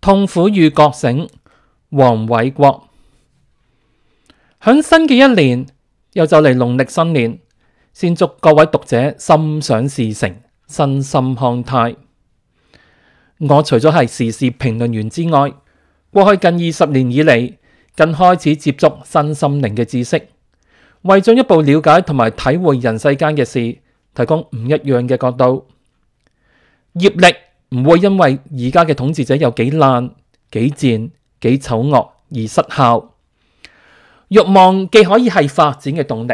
痛苦与觉醒，王伟国。喺新嘅一年，又就嚟农历新年，先祝各位读者心想事成，身心康泰。我除咗系时事评论员之外，过去近二十年以嚟，更开始接触新心灵嘅知识，为进一步了解同埋体会人世间嘅事，提供唔一样嘅角度。业力。唔会因为而家嘅统治者有几烂、几贱、几丑恶而失效。欲望既可以系发展嘅动力，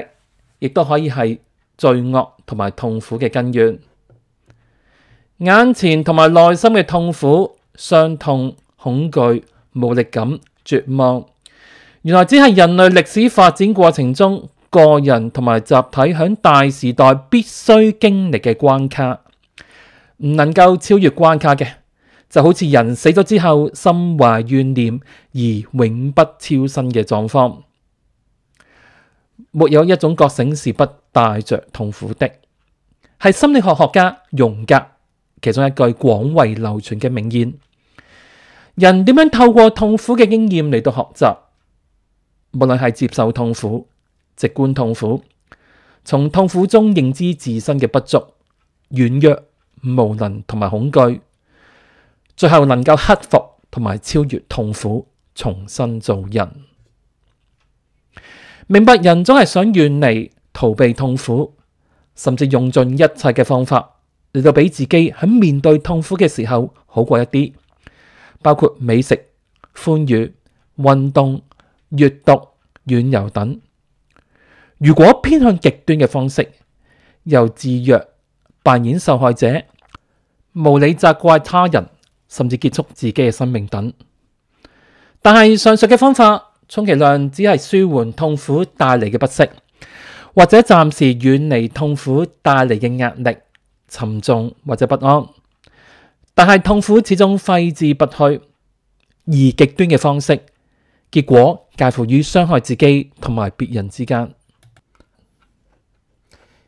亦都可以系罪恶同埋痛苦嘅根源。眼前同埋内心嘅痛苦、伤痛、恐惧、无力感、绝望，原来只系人类历史发展过程中个人同埋集体响大时代必须经历嘅关卡。唔能够超越关卡嘅，就好似人死咗之后心怀怨念而永不超生嘅状况。没有一种觉醒是不带着痛苦的，系心理学学家荣格其中一句广为流传嘅名言。人点样透过痛苦嘅经验嚟到学习？无论系接受痛苦、直观痛苦，从痛苦中认知自身嘅不足、软弱。无能同埋恐惧，最后能够克服同埋超越痛苦，重新做人。明白人总系想远离、逃避痛苦，甚至用尽一切嘅方法嚟到俾自己喺面对痛苦嘅时候好过一啲，包括美食、欢愉、运动、阅读、远游等。如果偏向极端嘅方式，又自虐。扮演受害者、无理责怪他人，甚至结束自己嘅生命等。但系上述嘅方法充其量只系舒缓痛苦带嚟嘅不适，或者暂时远离痛苦带嚟嘅压力、沉重或者不安。但系痛苦始终挥之不去，而极端嘅方式，结果介乎于伤害自己同埋别人之间。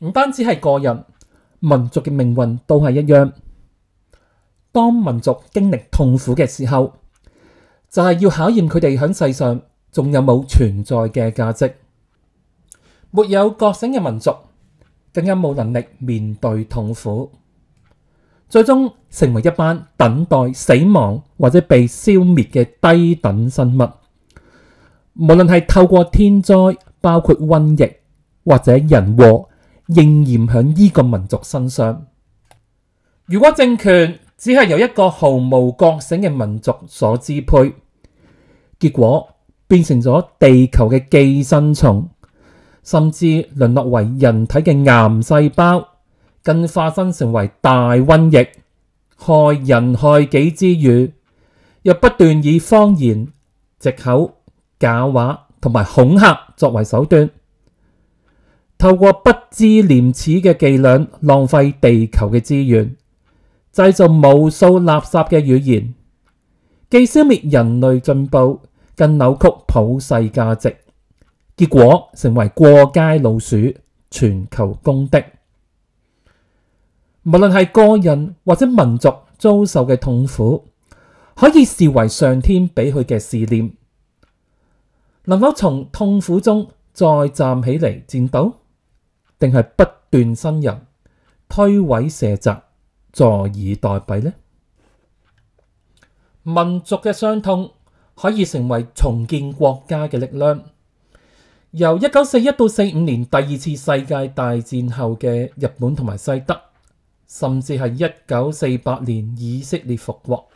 唔单止系个人，民族嘅命运都系一样。当民族经历痛苦嘅时候，就系要考验佢哋响世上仲有冇存在嘅价值。没有觉醒嘅民族，更加冇能力面对痛苦，最终成为一班等待死亡或者被消灭嘅低等生物。无论系透过天灾，包括瘟疫或者人祸。应验喺呢个民族身上。如果政权只系由一个毫无觉醒嘅民族所支配，结果变成咗地球嘅寄生虫，甚至沦落为人体嘅癌细胞，更化身成为大瘟疫，害人害己之余，又不断以谎言、藉口、假话同埋恐吓作为手段。透过不知廉耻嘅伎俩，浪费地球嘅资源，制造无数垃圾嘅语言，既消灭人类进步，更扭曲普世价值。结果成为过街老鼠，全球公敌。无论系个人或者民族遭受嘅痛苦，可以视为上天俾佢嘅试炼，能否从痛苦中再站起嚟战斗？定系不断侵入、推诿卸责、坐以待毙呢？民族嘅伤痛可以成为重建国家嘅力量。由一九四一到四五年第二次世界大战后嘅日本同埋西德，甚至系一九四八年以色列复国，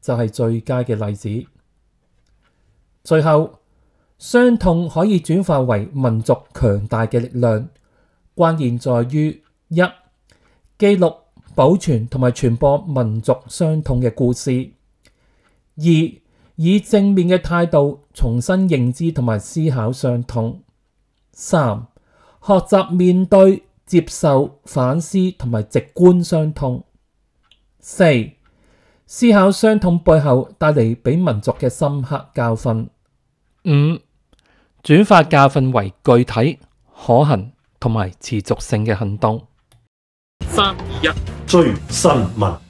就系最佳嘅例子。最后，伤痛可以转化为民族强大嘅力量。关键在于一记录保存同埋传播民族伤痛嘅故事；二以正面嘅态度重新认知同埋思考伤痛；三学习面对、接受、反思同埋直观伤痛；四思考伤痛背后带嚟俾民族嘅深刻教训；五转发教训为具体可行。同埋持續性嘅行動。三二一，追新聞。